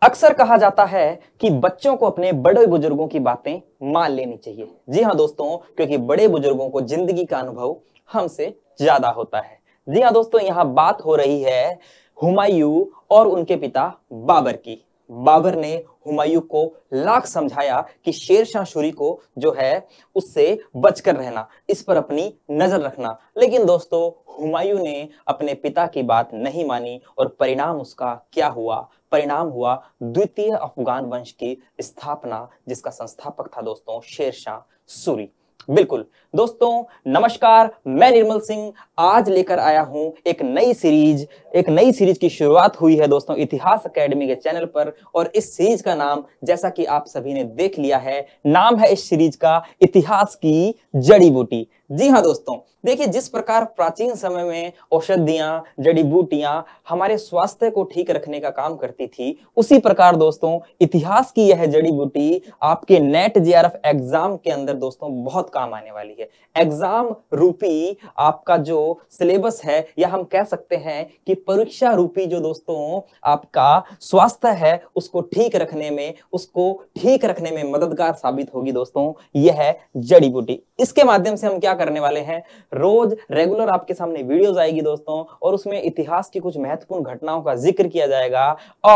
अक्सर कहा जाता है कि बच्चों को अपने बड़े बुजुर्गों की बातें मान लेनी चाहिए जी हाँ दोस्तों क्योंकि बड़े बुजुर्गों को जिंदगी का अनुभव हमसे ज्यादा होता है जी हाँ दोस्तों यहाँ बात हो रही है हुमायूं और उनके पिता बाबर की बाबर ने हुमायूं को लाख समझाया कि शेर शाह सूरी को जो है उससे बचकर रहना इस पर अपनी नजर रखना लेकिन दोस्तों हुमायूं ने अपने पिता की बात नहीं मानी और परिणाम उसका क्या हुआ परिणाम हुआ द्वितीय अफगान वंश की स्थापना जिसका संस्थापक था दोस्तों शेर शाह सूरी बिल्कुल दोस्तों नमस्कार मैं निर्मल सिंह आज लेकर आया हूं एक नई सीरीज एक नई सीरीज की शुरुआत हुई है दोस्तों इतिहास एकेडमी के चैनल पर और इस सीरीज का नाम जैसा कि आप सभी ने देख लिया है नाम है इस सीरीज का इतिहास की जड़ी बूटी जी हाँ दोस्तों देखिए जिस प्रकार प्राचीन समय में औषधियां जड़ी बूटियां हमारे स्वास्थ्य को ठीक रखने का काम करती थी उसी प्रकार दोस्तों इतिहास की यह जड़ी बूटी आपके नेट जीआरएफ एग्जाम के अंदर दोस्तों बहुत काम आने वाली है एग्जाम रूपी आपका जो सिलेबस है या हम कह सकते हैं कि परीक्षा रूपी जो दोस्तों आपका स्वास्थ्य है उसको ठीक रखने में उसको ठीक रखने में मददगार साबित होगी दोस्तों यह जड़ी बूटी इसके माध्यम से हम क्या करने वाले हैं रोज रेगुलर आपके सामने वीडियोस आएगी दोस्तों और उसमें इतिहास की कुछ महत्वपूर्ण घटनाओं का जिक्र किया जाएगा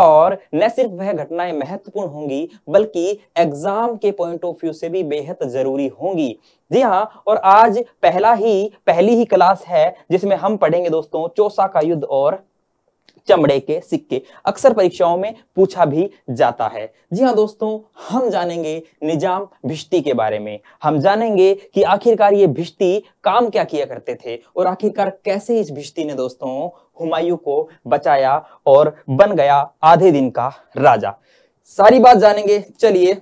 और न सिर्फ वह घटनाएं महत्वपूर्ण होंगी बल्कि एग्जाम के पॉइंट ऑफ व्यू से भी बेहद जरूरी होंगी जी हाँ और आज पहला ही पहली ही क्लास है जिसमें हम पढ़ेंगे दोस्तों चौसा का युद्ध और चमड़े के सिक्के अक्सर परीक्षाओं में पूछा भी जाता है जी हाँ दोस्तों हम जानेंगे निजाम भिश्ती के बारे में हम जानेंगे कि आखिरकार ये भिश्ती काम क्या किया करते थे और आखिरकार कैसे इस भिश्ती ने दोस्तों हुमायूं को बचाया और बन गया आधे दिन का राजा सारी बात जानेंगे चलिए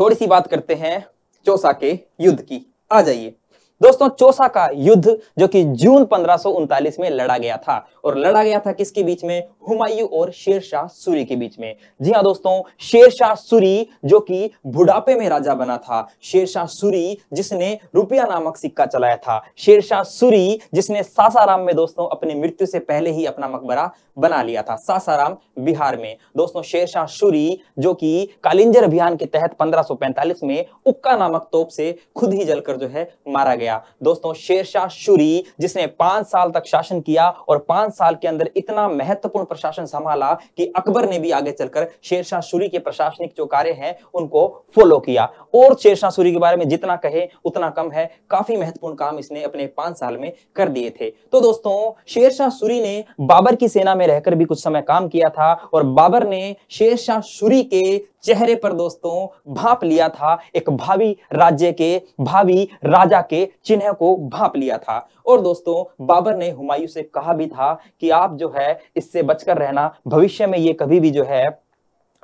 थोड़ी सी बात करते हैं चौसा के युद्ध की आ जाइए दोस्तों चौसा का युद्ध जो कि जून पंद्रह में लड़ा गया था और लड़ा गया था किसके बीच में हुमायूं और शेरशाह सूरी के बीच में जी हाँ दोस्तों शेरशाह सूरी जो कि बुढ़ापे में राजा बना था शेरशाह सूरी जिसने रुपया नामक सिक्का चलाया था शेरशाह सूरी जिसने सासाराम में दोस्तों अपने मृत्यु से पहले ही अपना मकबरा बना लिया था सासाराम बिहार में दोस्तों शेरशाह सूरी जो कि कालिंजर अभियान के तहत पंद्रह में उक्का नामक तोप से खुद ही जलकर जो है मारा गया गया दोस्तों शेरशाह शुरी जिसने पांच साल तक शासन किया और पांच साल के अंदर इतना महत्वपूर्ण प्रशासन संभाला कि अकबर ने भी आगे चलकर शेरशाह सूरी के प्रशासनिक जो कार्य हैं उनको फॉलो किया और शेरशाह सूरी के बारे में जितना कहे उतना कम है काफी महत्वपूर्ण काम इसने अपने पांच साल में कर दिए थे तो दोस्तों शेरशाह सूरी ने बाबर की सेना में रहकर भी कुछ समय काम किया था और बाबर ने शेरशाह सूरी के चेहरे पर दोस्तों भाप लिया था एक भावी राज्य के भावी राजा के चिन्ह को भाप लिया था और दोस्तों बाबर ने हुमायूं से कहा भी था कि आप जो है इससे बचकर रहना भविष्य में ये कभी भी जो है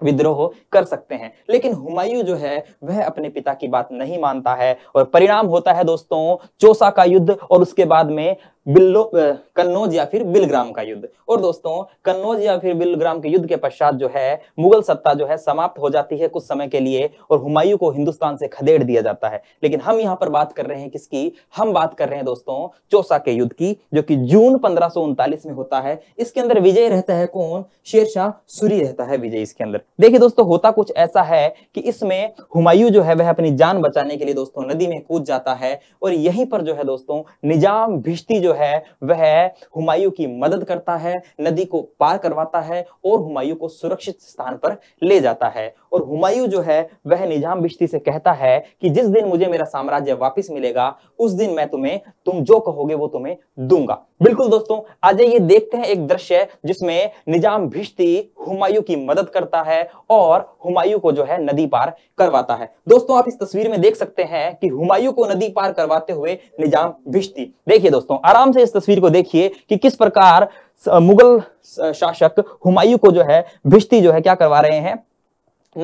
विद्रोह कर सकते हैं लेकिन हुमायूं जो है वह अपने पिता की बात नहीं मानता है और परिणाम होता है दोस्तों चोसा का युद्ध और उसके बाद में बिल्लो कन्नौज या फिर बिलग्राम का युद्ध और दोस्तों कन्नौज या फिर बिलग्राम के युद्ध के पश्चात जो है मुगल सत्ता जो है समाप्त हो जाती है कुछ समय के लिए और हुमायूं को हिंदुस्तान से खदेड़ दिया जाता है लेकिन हम यहाँ पर बात कर रहे हैं किसकी हम बात कर रहे हैं दोस्तों चौसा के युद्ध की जो कि जून पंद्रह में होता है इसके अंदर विजय रहता है कौन शेरशाह सूरी रहता है विजय इसके अंदर देखिए दोस्तों होता कुछ ऐसा है कि इसमें हुमायूं जो है वह अपनी जान बचाने के लिए दोस्तों नदी में कूद जाता है और यहीं पर जो है दोस्तों निजाम भिश्ती जो जो है वह हुमायूं की मदद करता है नदी को पार करवाता है और हुमायूं को सुरक्षित स्थान पर ले जाता है और हुमायूं जो है वह निजाम बिश्ती से कहता है कि जिस दिन मुझे मेरा साम्राज्य वापस मिलेगा उस दिन मैं तुम्हें तुम जो कहोगे वो तुम्हें दूंगा बिल्कुल दोस्तों आज ये देखते हैं एक दृश्य जिसमें निजाम भिश्ती हुमायूं की मदद करता है और हुमायूं को जो है नदी पार करवाता है दोस्तों आप इस तस्वीर में देख सकते हैं कि हुमायूं को नदी पार करवाते हुए निजाम भिश्ती देखिए दोस्तों आराम आराम से इस तस्वीर को देखिए कि किस प्रकार मुगल शासक हुमायूं को जो है भिश्ती जो है क्या करवा रहे हैं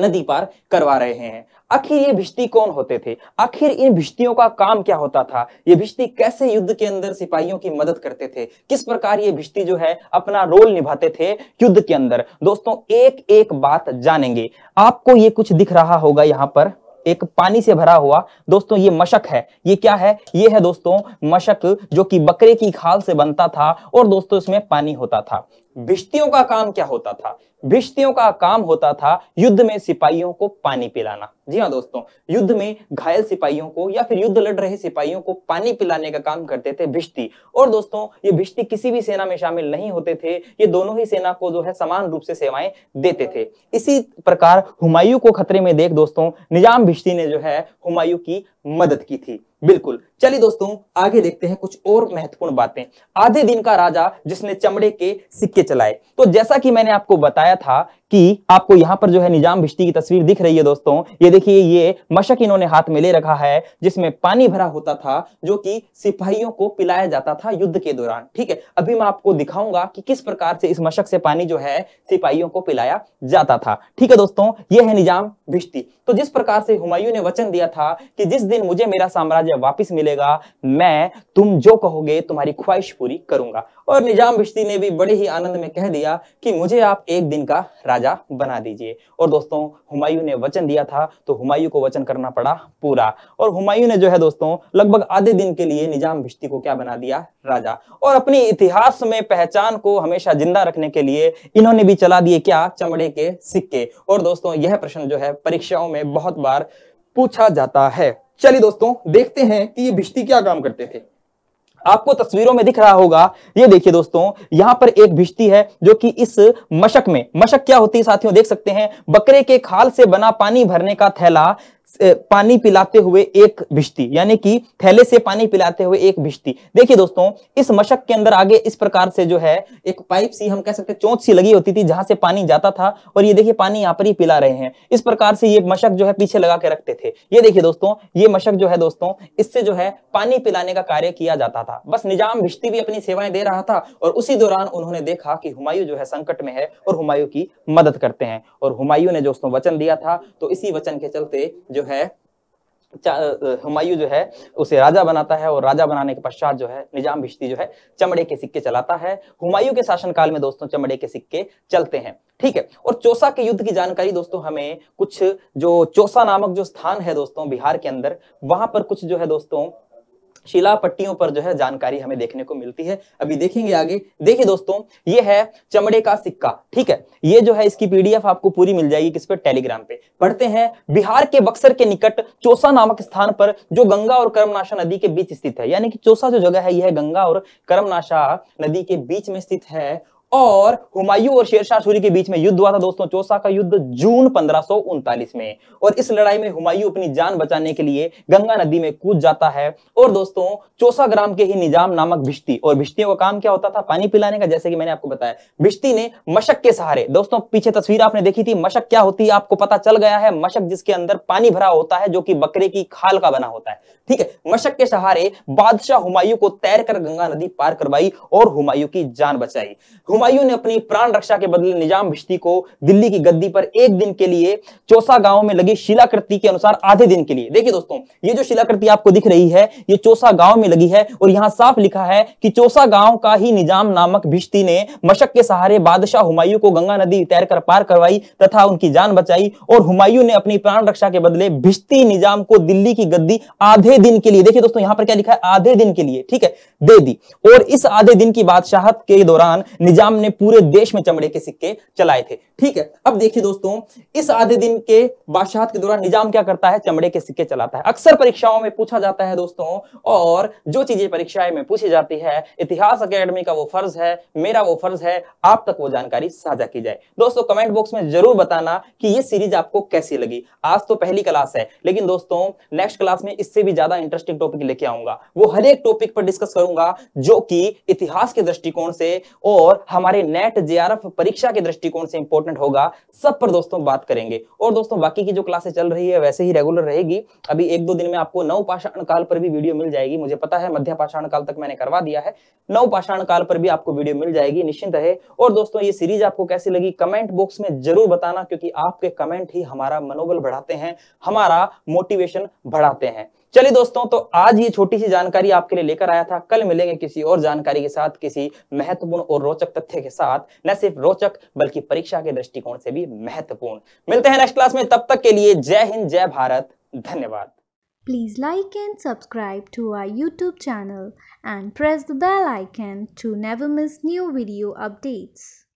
नदी पार करवा रहे हैं आखिर ये भिश्ती कौन होते थे आखिर इन भिश्तियों का काम क्या होता था ये भिश्ती कैसे युद्ध के अंदर सिपाहियों की मदद करते थे किस प्रकार ये भिश्ती जो है अपना रोल निभाते थे युद्ध के अंदर दोस्तों एक एक बात जानेंगे आपको ये कुछ दिख रहा होगा यहाँ पर एक पानी से भरा हुआ दोस्तों ये मशक है ये क्या है ये है दोस्तों मशक जो कि बकरे की खाल से बनता था और दोस्तों इसमें पानी होता था भिश्तियों का काम क्या होता था भिश्तियों का काम होता था युद्ध में सिपाहियों को पानी पिलाना जी हाँ दोस्तों युद्ध में घायल सिपाहियों को या फिर युद्ध लड़ रहे सिपाहियों को पानी पिलाने का काम करते थे भिश्ती और दोस्तों ये भिश्ती किसी भी सेना में शामिल नहीं होते थे ये दोनों ही सेना को जो है समान रूप से सेवाएं देते थे इसी प्रकार हुमायूं को खतरे में देख दोस्तों निजाम भिश्ती ने जो है हुमायूं की मदद की थी बिल्कुल चलिए दोस्तों आगे देखते हैं कुछ और महत्वपूर्ण बातें आधे दिन का राजा जिसने चमड़े के सिक्के चलाए तो जैसा कि मैंने आपको बताया था कि आपको यहाँ पर जो है निजाम भिश्ती की तस्वीर दिख रही है दोस्तों ये देखिए ये मशक इन्होंने हाथ में ले रखा है जिसमें पानी भरा होता था जो कि सिपाहियों को पिलाया जाता था युद्ध के दौरान ठीक है अभी मैं आपको दिखाऊंगा कि किस प्रकार से इस मशक से पानी जो है सिपाहियों को पिलाया जाता था ठीक है दोस्तों ये है निजाम भिश्ती तो जिस प्रकार से हुमायूं ने वचन दिया था कि जिस दिन मुझे मेरा साम्राज्य वापिस मिलेगा मैं तुम जो कहोगे तुम्हारी ख्वाहिश पूरी करूंगा और निजाम भिश्ती ने भी बड़े ही आनंद में कह दिया कि मुझे आप एक दिन का राजा बना दीजिए और दोस्तों हुमायूं ने वचन दिया था तो हुमायूं को वचन करना पड़ा पूरा और हुमायूं ने जो है दोस्तों लगभग आधे दिन के लिए निजाम भिश्ती को क्या बना दिया राजा और अपनी इतिहास में पहचान को हमेशा जिंदा रखने के लिए इन्होंने भी चला दिए क्या चमड़े के सिक्के और दोस्तों यह प्रश्न जो है परीक्षाओं में बहुत बार पूछा जाता है चलिए दोस्तों देखते हैं कि ये भिश्ती क्या काम करते थे आपको तस्वीरों में दिख रहा होगा ये देखिए दोस्तों यहां पर एक भिश्ती है जो कि इस मशक में मशक क्या होती है साथियों देख सकते हैं बकरे के खाल से बना पानी भरने का थैला पानी पिलाते हुए एक भिश्ती यानी कि थैले से पानी पिलाते हुए एक भिश्ती देखिए दोस्तों इस मशक के अंदर आगे इस प्रकार से जो है एक पाइप सी हम कह सकते हैं चोंच सी लगी होती थी जहां से पानी जाता था और ये देखिए पानी यहाँ पर ही पिला रहे हैं इस प्रकार से ये मशक जो है पीछे लगा के रखते थे ये देखिए दोस्तों ये मशक जो है दोस्तों इससे जो है पानी पिलाने का कार्य किया जाता था बस निजाम भिश्ती भी अपनी सेवाएं दे रहा था और उसी दौरान उन्होंने देखा कि हुमायूं जो है संकट में है और हुमायूं की मदद करते हैं और हुमायूं ने दोस्तों वचन दिया था तो इसी वचन के चलते जो है हुमायूं जो है उसे राजा बनाता है और राजा बनाने के पश्चात जो है निजाम भिश्ती जो है चमड़े के सिक्के चलाता है हुमायूं के शासनकाल में दोस्तों चमड़े के सिक्के चलते हैं ठीक है और चौसा के युद्ध की जानकारी दोस्तों हमें कुछ जो चौसा नामक जो स्थान है दोस्तों बिहार के अंदर वहां पर कुछ जो है दोस्तों शिला पट्टियों पर जो है जानकारी हमें देखने को मिलती है अभी देखेंगे आगे देखिए दोस्तों ये है चमड़े का सिक्का ठीक है ये जो है इसकी पीडीएफ आपको पूरी मिल जाएगी किस पे टेलीग्राम पे पढ़ते हैं बिहार के बक्सर के निकट चोसा नामक स्थान पर जो गंगा और कर्मनाशा नदी के बीच स्थित है यानी कि चोसा जो जगह है यह गंगा और कर्मनाशा नदी के बीच में स्थित है और हुमायूं और शेरशाह सूरी के बीच में युद्ध हुआ था दोस्तों चौसा का युद्ध जून पंद्रह में और इस लड़ाई में हुमायूं अपनी जान बचाने के लिए गंगा नदी में कूद जाता है और दोस्तों चौसा ग्राम के ही निजाम नामक भिश्ती और भिश्तियों का काम क्या होता था पानी पिलाने का जैसे कि मैंने आपको बताया भिश्ती ने मशक के सहारे दोस्तों पीछे तस्वीर आपने देखी थी मशक क्या होती है आपको पता चल गया है मशक जिसके अंदर पानी भरा होता है जो कि बकरे की खाल का बना होता है ठीक है मशक के सहारे बादशाह हुमायूं को तैर कर गंगा नदी पार करवाई और हुमायूं की जान बचाई हुमायूं ने अपनी प्राण रक्षा के बदले निजाम भिश्ती को दिल्ली की गद्दी पर एक दिन के लिए चौसा गांव में लगी शिलाकृति के अनुसार आधे दिन के लिए देखिए दोस्तों ये जो शिलाकृति आपको दिख रही है ये चौसा गांव में लगी है और यहाँ साफ लिखा है कि चौसा गांव का ही निजाम नामक भिश्ती ने मशक के सहारे बादशाह हुमायूं को गंगा नदी तैरकर पार करवाई तथा उनकी जान बचाई और हुमायूं ने अपनी प्राण रक्षा के बदले भिश्ती निजाम को दिल्ली की गद्दी आधे दिन के लिए देखिए दोस्तों यहां पर क्या लिखा है आधे दिन के लिए ठीक है दे दी और इस आधे दिन की बादशाहत के दौरान निजाम निजाम ने पूरे देश में चमड़े के सिक्के चलाए थे ठीक है अब देखिए दोस्तों इस आधे दिन के बादशाह के दौरान निजाम क्या करता है चमड़े के सिक्के चलाता है अक्सर परीक्षाओं में पूछा जाता है दोस्तों और जो चीजें परीक्षाएं में पूछी जाती है इतिहास अकेडमी का वो फर्ज है मेरा वो फर्ज है आप तक वो जानकारी साझा की जाए दोस्तों कमेंट बॉक्स में जरूर बताना कि ये सीरीज आपको कैसी लगी आज तो पहली क्लास है लेकिन दोस्तों नेक्स्ट क्लास में इससे भी ज्यादा इंटरेस्टिंग टॉपिक लेके आऊंगा वो हर एक टॉपिक पर डिस्कस करूंगा जो कि इतिहास के दृष्टिकोण से और हमारे नेट जे परीक्षा के दृष्टिकोण से इंपॉर्टेंट होगा सब पर दोस्तों बात करेंगे और दोस्तों बाकी की जो क्लासे चल रही है वैसे ही रेगुलर रहेगी अभी एक दो दिन में आपको नव पाषाण काल पर भी वीडियो मिल जाएगी मुझे पता है मध्य पाषाण काल तक मैंने करवा दिया है नव पाषाण काल पर भी आपको वीडियो मिल जाएगी निश्चिंत रहे और दोस्तों ये सीरीज आपको कैसी लगी कमेंट बॉक्स में जरूर बताना क्योंकि आपके कमेंट ही हमारा मनोबल बढ़ाते हैं हमारा मोटिवेशन बढ़ाते हैं चलिए दोस्तों तो आज ये छोटी सी जानकारी आपके लिए लेकर आया था कल मिलेंगे किसी और जानकारी के साथ किसी महत्वपूर्ण और रोचक तथ्य के साथ न सिर्फ रोचक बल्कि परीक्षा के दृष्टिकोण से भी महत्वपूर्ण मिलते हैं नेक्स्ट क्लास में तब तक के लिए जय हिंद जय भारत धन्यवाद please like and subscribe to our YouTube channel and press the bell icon to never miss new video updates